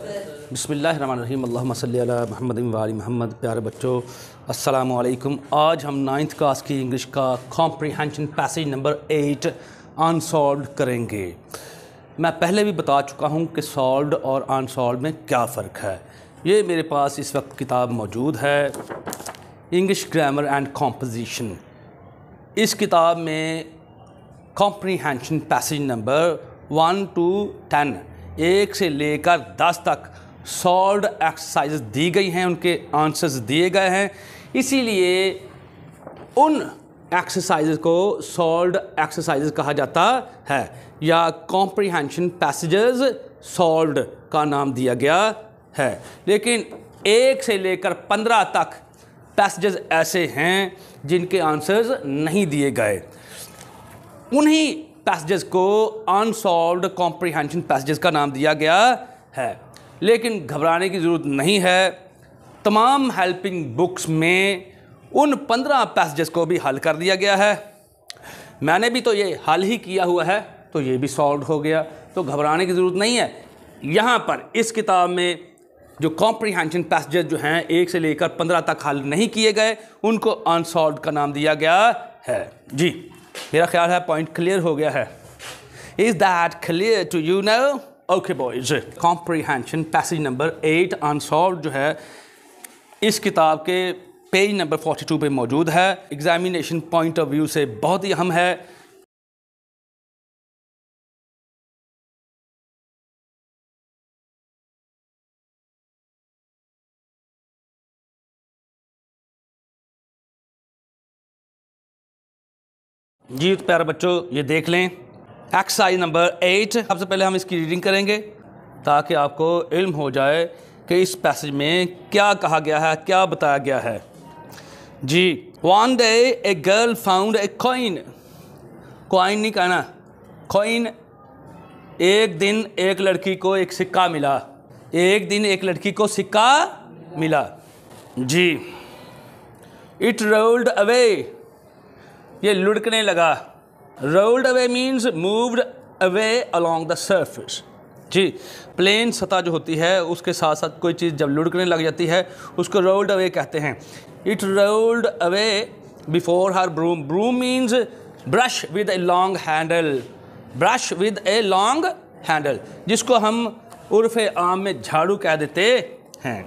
बसमिल महमद वाली महमद प्यारे बच्चों अस्सलाम आज हम नाइन्थ क्लास की इंग्लिश का comprehension passage number eight unsolve करेंगे मैं पहले भी बता चुका हूँ कि सॉल्व और अनसॉल्व में क्या फ़र्क है ये मेरे पास इस वक्त किताब मौजूद है इंग्लिश ग्रामर एंड कॉम्पोजिशन इस किताब में comprehension passage number one two ten एक से लेकर दस तक सॉल्ड एक्सरसाइज दी गई हैं उनके आंसर्स दिए गए हैं इसीलिए उन एक्सरसाइज को सॉल्ड एक्सरसाइज कहा जाता है या कॉम्प्रिहेंशन पैसेजेस सॉल्ड का नाम दिया गया है लेकिन एक से लेकर पंद्रह तक पैसेजेस ऐसे हैं जिनके आंसर्स नहीं दिए गए उन्हीं पैसेजेस को अनसॉल्व्ड कॉम्प्रीहेंशन पैसेजेस का नाम दिया गया है लेकिन घबराने की ज़रूरत नहीं है तमाम हेल्पिंग बुक्स में उन पंद्रह पैसेजेस को भी हल कर दिया गया है मैंने भी तो ये हल ही किया हुआ है तो ये भी सॉल्व हो गया तो घबराने की ज़रूरत नहीं है यहाँ पर इस किताब में जो कॉम्प्रीहेंशन पैसेजेस जो हैं एक से लेकर पंद्रह तक हल नहीं किए गए उनको अनसॉल्व का नाम दिया गया है जी मेरा ख्याल है पॉइंट क्लियर हो गया है is that clear to you no okay boys comprehension passage number eight unsolve जो है इस किताब के पेज नंबर 42 पे मौजूद है एग्जामिनेशन पॉइंट ऑफ व्यू से बहुत ही अहम है जी तो प्यारे बच्चों ये देख लें एक्सरसाइज नंबर एट सबसे पहले हम इसकी रीडिंग करेंगे ताकि आपको इल्म हो जाए कि इस पैसेज में क्या कहा गया है क्या बताया गया है जी one day a girl found a coin coin नहीं कहना कॉइन एक दिन एक लड़की को एक सिक्का मिला एक दिन एक लड़की को सिक्का मिला जी इट रोल्ड अवे ये लुढ़कने लगा rolled away means moved away along the surface जी प्लेन सतह जो होती है उसके साथ साथ कोई चीज़ जब लुढ़कने लग जाती है उसको रोल्ड अवे कहते हैं it rolled away before her broom broom means brush with a long handle brush with a long handle जिसको हम उर्फ आम में झाड़ू कह देते हैं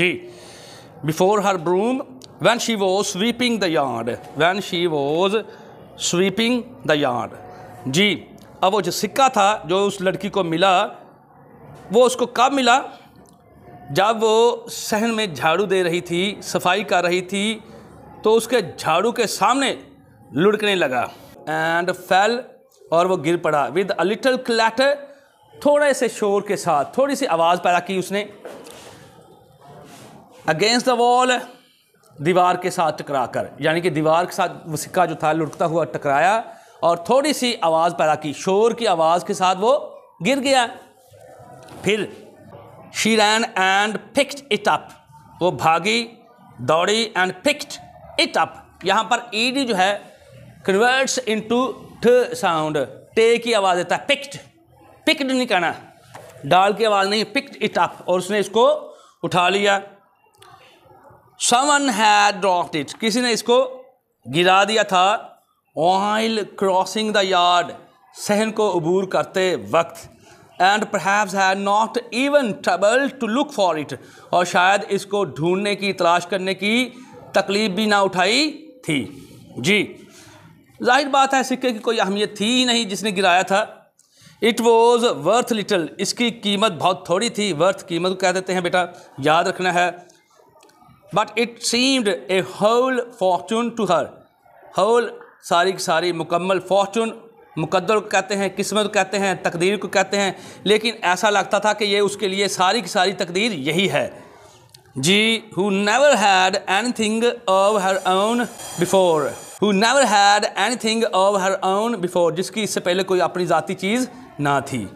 जी before her broom when she was sweeping the yard when she was sweeping the yard जी अब वो जो सिक्का था जो उस लड़की को मिला वो उसको कब मिला जब वो सहन में झाड़ू दे रही थी सफाई कर रही थी तो उसके झाड़ू के सामने लुढ़कने लगा एंड फैल और वो गिर पड़ा विद अ लिटल क्लैटर थोड़े से शोर के साथ थोड़ी सी आवाज़ पैदा की उसने अगेंस्ट द वॉल दीवार के साथ टकरा कर यानी कि दीवार के साथ वो सिक्का जो था लुढ़कता हुआ टकराया और थोड़ी सी आवाज़ पैदा की शोर की आवाज़ के साथ वो गिर गया फिर she ran and picked it up वो भागी दौड़ी एंड फिक्स्ड इट अप यहाँ पर ईडी e जो है कन्वर्ट्स इनटू ठ साउंड टे की आवाज़ देता है पिक्ड पिक्ड नहीं कहना डाल की आवाज़ नहीं पिक्ड इट अप और उसने इसको उठा लिया समन है ड्रॉप्ड इट किसी ने इसको गिरा दिया था ऑइल क्रॉसिंग द यार्ड सहन को अबूर करते वक्त and perhaps he not even trouble to look for it और शायद इसको ढूंढने की तलाश करने की तकलीफ भी ना उठाई थी जी जाहिर बात है सिक्के की कोई अहमियत थी ही नहीं जिसने गिराया था इट वॉज वर्थ लिटल इसकी कीमत बहुत थोड़ी थी वर्थ कीमत को कह देते हैं बेटा याद रखना है but it seemed a whole fortune to her whole सारी की सारी मुकम्मल फॉर्चून मुकद्दर को कहते हैं किस्मत को कहते हैं तकदीर को कहते हैं लेकिन ऐसा लगता था कि ये उसके लिए सारी की सारी तकदीर यही है जी who never had anything of her own before who never had anything of her own before जिसकी इससे पहले कोई अपनी ज़ाती चीज़ ना थी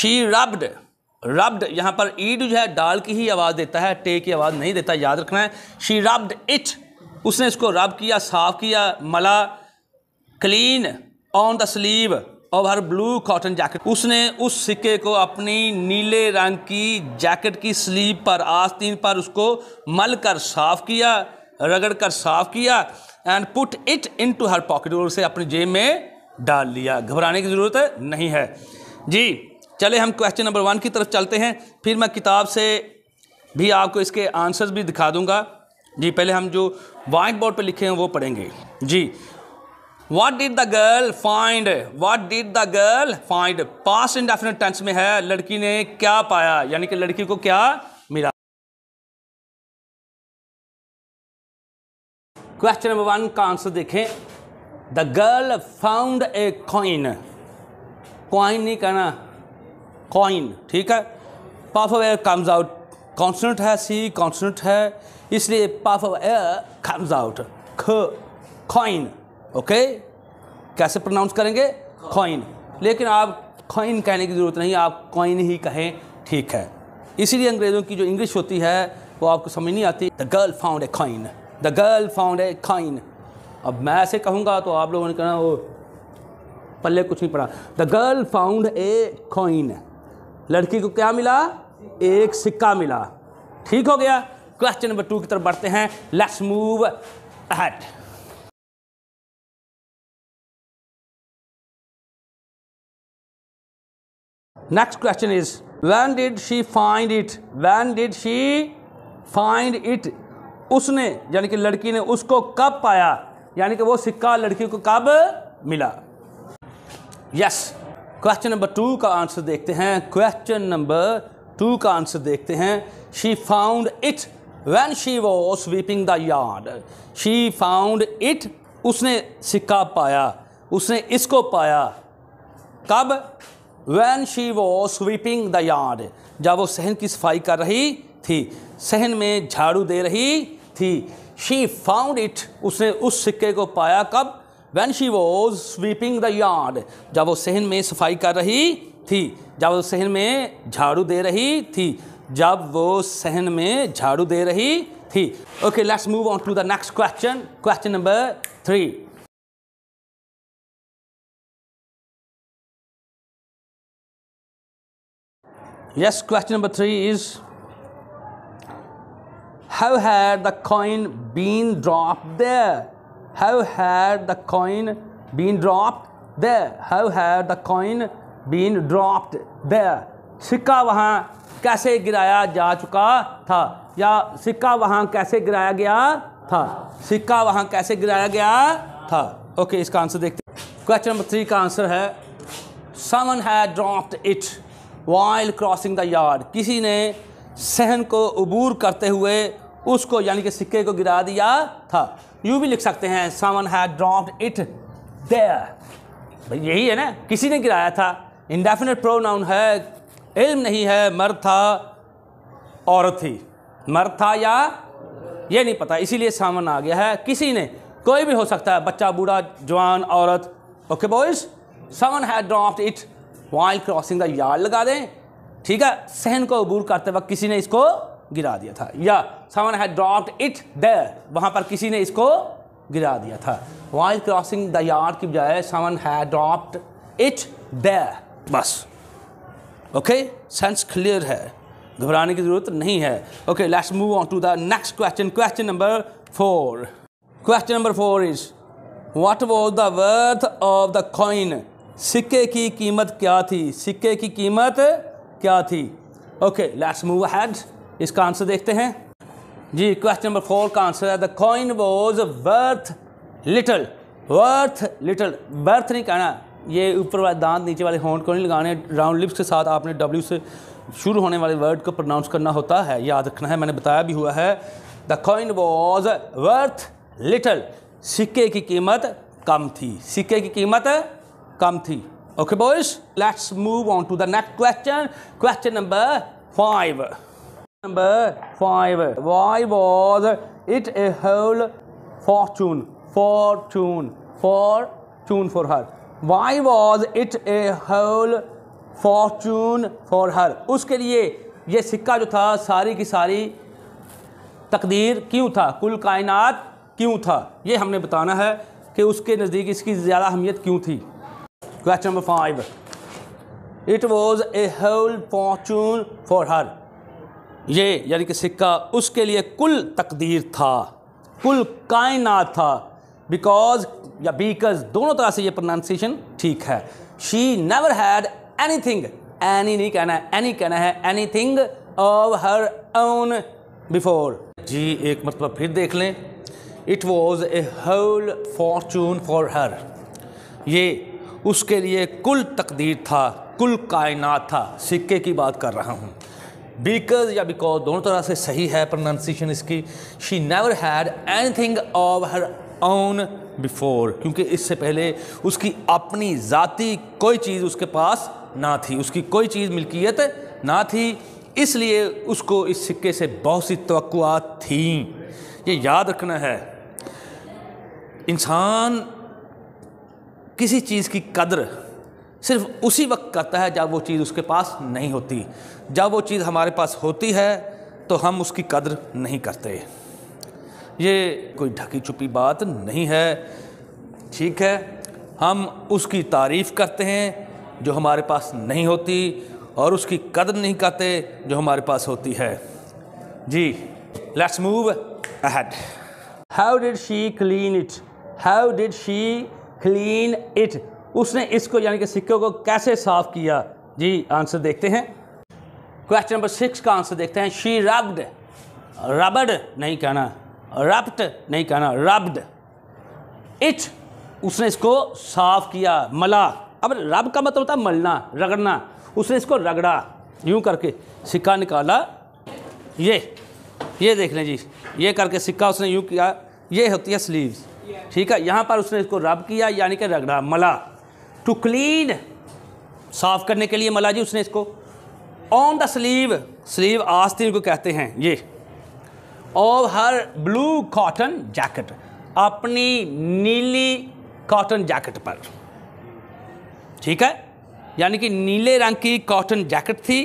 शी रब्ड रब्ड यहाँ पर ईड जो है डाल की ही आवाज़ देता है टे की आवाज़ नहीं देता याद रखना है शी रब्ड इट उसने इसको रब किया साफ़ किया मला क्लीन ऑन द स्लीव और हर ब्लू कॉटन जैकेट उसने उस सिक्के को अपनी नीले रंग की जैकेट की स्लीव पर आस्तीन पर उसको मल कर साफ़ किया रगड़ कर साफ़ किया and put it into her pocket और उसे अपनी जेब में डाल लिया घबराने की ज़रूरत नहीं है जी चले हम क्वेश्चन नंबर वन की तरफ चलते हैं फिर मैं किताब से भी आपको इसके आंसर्स भी दिखा दूंगा जी पहले हम जो वाइट बोर्ड पर लिखे हैं वो पढ़ेंगे जी what did the girl find what did the girl find past indefinite tense में है लड़की ने क्या पाया यानी कि लड़की को क्या मिला क्वेश्चन नंबर वन का आंसर देखें the girl found a coin coin नहीं कहना कॉइन ठीक है puff of air comes out consonant है सी कॉन्सनेंट है इसलिए puff of air comes out ख कॉइन ओके कैसे प्रोनाउंस करेंगे कॉइन लेकिन आप कॉइन कहने की ज़रूरत नहीं आप कॉइन ही कहें ठीक है इसीलिए अंग्रेज़ों की जो इंग्लिश होती है वो आपको समझ नहीं आती the girl found a coin the girl found a coin अब मैं ऐसे कहूँगा तो आप लोगों ने कहना वो पल्ले कुछ नहीं पड़ा the girl found a coin लड़की को क्या मिला एक सिक्का मिला ठीक हो गया क्वेश्चन नंबर टू की तरफ बढ़ते हैं let's move ahead next question is when did she find it when did she find it उसने यानी कि लड़की ने उसको कब पाया यानी कि वो सिक्का लड़की को कब मिला yes yes. Question number two का आंसर देखते हैं क्वेश्चन नंबर टू का आंसर देखते हैं she found it when she was sweeping the yard she found it उसने सिक्का पाया उसने इसको पाया कब when she was sweeping the yard जब वो सहन की सफाई कर रही थी सहन में झाड़ू दे रही थी शी फाउंड इट उसने उस सिक्के को पाया कब when she was sweeping the yard जब वो सहन में सफाई कर रही थी जब वो सहन में झाड़ू दे रही थी जब वो सहन में झाड़ू दे रही थी okay let's move on to the next question question number three yes question number three is have had the coin been drop there have had the coin been dropped the how had the coin been dropped there सिक्का वहाँ कैसे गिराया जा चुका था या सिक्का वहाँ कैसे गिराया गया था सिक्का वहाँ कैसे गिराया गया था ओके इसका आंसर देखते क्वेश्चन नंबर थ्री का आंसर है someone has dropped it while crossing the yard किसी ने सहन को अबूर करते हुए उसको यानी कि सिक्के को गिरा दिया था यू भी लिख सकते हैं someone had dropped it there यही है ना किसी ने गिराया था इंडेफिनेट प्रो है इल्म नहीं है मर्द था औरत थी मर्द था या ये नहीं पता इसीलिए सामन आ गया है किसी ने कोई भी हो सकता है बच्चा बूढ़ा जवान औरत okay boys someone had dropped it while crossing the yard लगा दें ठीक है सहन को अबूर करते वक्त किसी ने इसको गिरा दिया था या समन है ड्रॉप्ड इट देयर वहाँ पर किसी ने इसको गिरा दिया था वाइल क्रॉसिंग द यार्ड की बजाय someone has dropped it there बस ओके सेंस क्लियर है घबराने की जरूरत नहीं है okay let's move on to the next question question number four question number four is what was the worth of the coin सिक्के की कीमत क्या थी सिक्के की कीमत क्या थी ओके लेट्स मूव हैड इसका आंसर देखते हैं जी क्वेश्चन नंबर फोर का आंसर है the coin was worth little worth little worth नहीं कहना ये ऊपर वाले दांत नीचे वाले होंड को नहीं लगाने राउंड लिप्स के साथ आपने डब्ल्यू से शुरू होने वाले वर्ड को प्रोनाउंस करना होता है याद रखना है मैंने बताया भी हुआ है the coin was worth little सिक्के की कीमत कम थी सिक्के की कीमत कम थी okay boys let's move on to the next question question number five Number 5. Why was it a whole fortune? Fortune. Fortune for her. Why was it a whole fortune for her? उसके लिए ये सिक्का जो था सारी की सारी तकदीर क्यों था कुल कायनात क्यों था ये हमने बताना है कि उसके नज़दीक इसकी ज़्यादा अहमियत क्यों थी question number five it was a whole fortune for her ये यानी कि सिक्का उसके लिए कुल तकदीर था कुल कायनात था बिकॉज या बीकज दोनों तरह से ये प्रोनाउंसिएशन ठीक है she never had anything any नहीं कहना है एनी कहना है anything of her own before जी एक मतलब फिर देख लें it was a whole fortune for her ये उसके लिए कुल तकदीर था कुल कायनात था सिक्के की बात कर रहा हूँ बिकॉज या बिकॉज दोनों तरह से सही है प्रोनाउंसिएशन इसकी she never had anything of her own before क्योंकि इससे पहले उसकी अपनी ज़ाती कोई चीज़ उसके पास ना थी उसकी कोई चीज़ मिल्कियत ना थी इसलिए उसको इस सिक्के से बहुत सी तो थी ये याद रखना है इंसान किसी चीज़ की कदर सिर्फ उसी वक्त करता है जब वो चीज़ उसके पास नहीं होती जब वो चीज़ हमारे पास होती है तो हम उसकी कदर नहीं करते ये कोई ढकी छुपी बात नहीं है ठीक है हम उसकी तारीफ़ करते हैं जो हमारे पास नहीं होती और उसकी कदर नहीं करते जो हमारे पास होती है जी let's move ahead how did she clean it how did she clean it उसने इसको यानी कि सिक्कों को कैसे साफ किया जी आंसर देखते हैं क्वेश्चन नंबर सिक्स का आंसर देखते हैं शी रब्ड रबड नहीं कहना रप्ट नहीं कहना रब्ड इट उसने इसको साफ किया मला अब रब का मतलब होता है मलना रगड़ना उसने इसको रगड़ा यूं करके सिक्का निकाला ये ये देख लें जी ये करके सिक्का उसने यूं किया ये होती है स्लीव्स ठीक है यहाँ पर उसने इसको रब किया यानी कि रगड़ा मला टू क्लीन साफ करने के लिए मला जी उसने इसको ऑन द स्लीव स्लीव आस्तीन को कहते हैं ये और हर ब्लू कॉटन जैकेट अपनी नीली कॉटन जैकेट पर ठीक है यानी कि नीले रंग की कॉटन जैकेट थी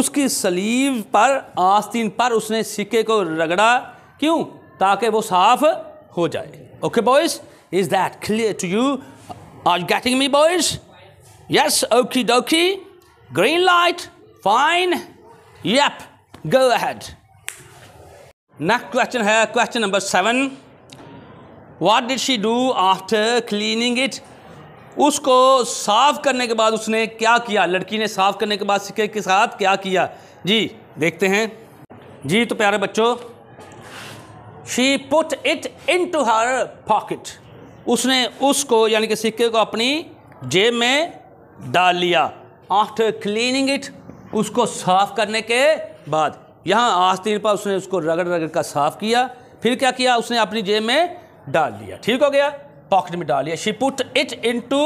उसकी स्लीव पर आस्तीन पर उसने सिक्के को रगड़ा क्यों ताकि वो साफ हो जाए okay boys is that clear to you Are you getting me, boys? Yes, okie dokie. Green light, fine. Yep, go ahead. Next question here, question number seven. What did she do after cleaning it? उसको साफ करने के बाद उसने क्या किया लड़की ने साफ करने के बाद सिक्के के साथ क्या किया जी देखते हैं जी तो प्यारे बच्चों she put it into her pocket उसने उसको यानी कि सिक्के को अपनी जेब में डाल लिया आफ्टर क्लीनिंग इट उसको साफ़ करने के बाद यहाँ आस्तीन पर उसने उसको रगड़ रगड़ का साफ़ किया फिर क्या किया उसने अपनी जेब में डाल लिया ठीक हो गया पॉकेट में डाल लिया she put it into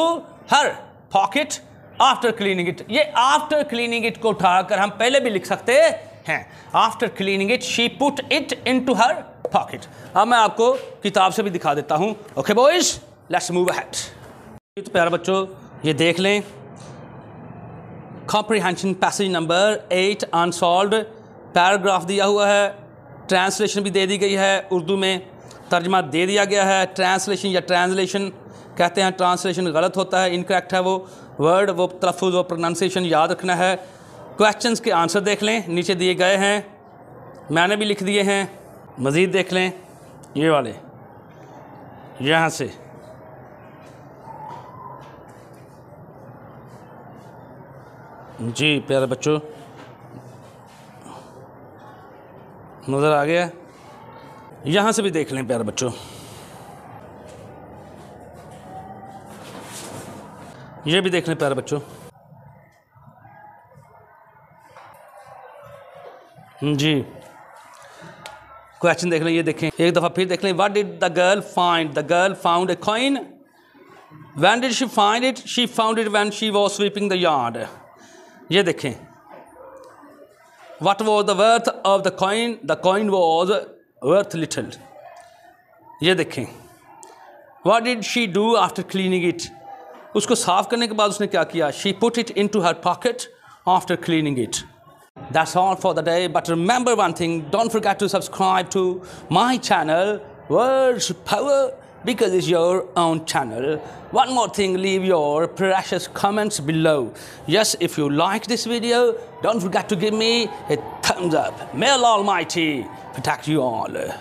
her pocket after cleaning it ये आफ्टर क्लीनिंग इट को उठाकर हम पहले भी लिख सकते हैं after cleaning it she put it into her pocket अब मैं आपको किताब से भी दिखा देता हूँ okay boys let's move ahead तो प्यारे बच्चों ये देख लें comprehension passage number eight unsolved paragraph दिया हुआ है ट्रांसलेशन भी दे दी गई है उर्दू में तर्जमा दे दिया गया है ट्रांसलेशन या ट्रांसलेशन कहते हैं ट्रांसलेशन गलत होता है इनकरेक्ट है वो वर्ड वो तलफ़ वो प्रोनाउंसिएशन याद रखना है क्वेश्चंस के आंसर देख लें नीचे दिए गए हैं मैंने भी लिख दिए हैं मज़ीद देख लें ये वाले यहाँ से जी प्यारे बच्चों नज़र आ गया यहाँ से भी देख लें प्यारे बच्चों ये भी देख लें प्यारे बच्चों जी क्वेश्चन देख लें ये देखें एक दफ़ा फिर देख लें what did the girl find the girl found a coin when did she find it she found it when she was sweeping the yard ये देखें what was the worth of the coin the coin was worth little ये देखें what did she do after cleaning it उसको साफ करने के बाद उसने क्या किया she put it into her pocket after cleaning it that's all for the day. But remember one thing don't forget to subscribe to my channel, Words Power, because it's your own channel. One more thing, leave your precious comments below. Yes, if you like this video, don't forget to give me a thumbs up. May Allah Almighty protect you all.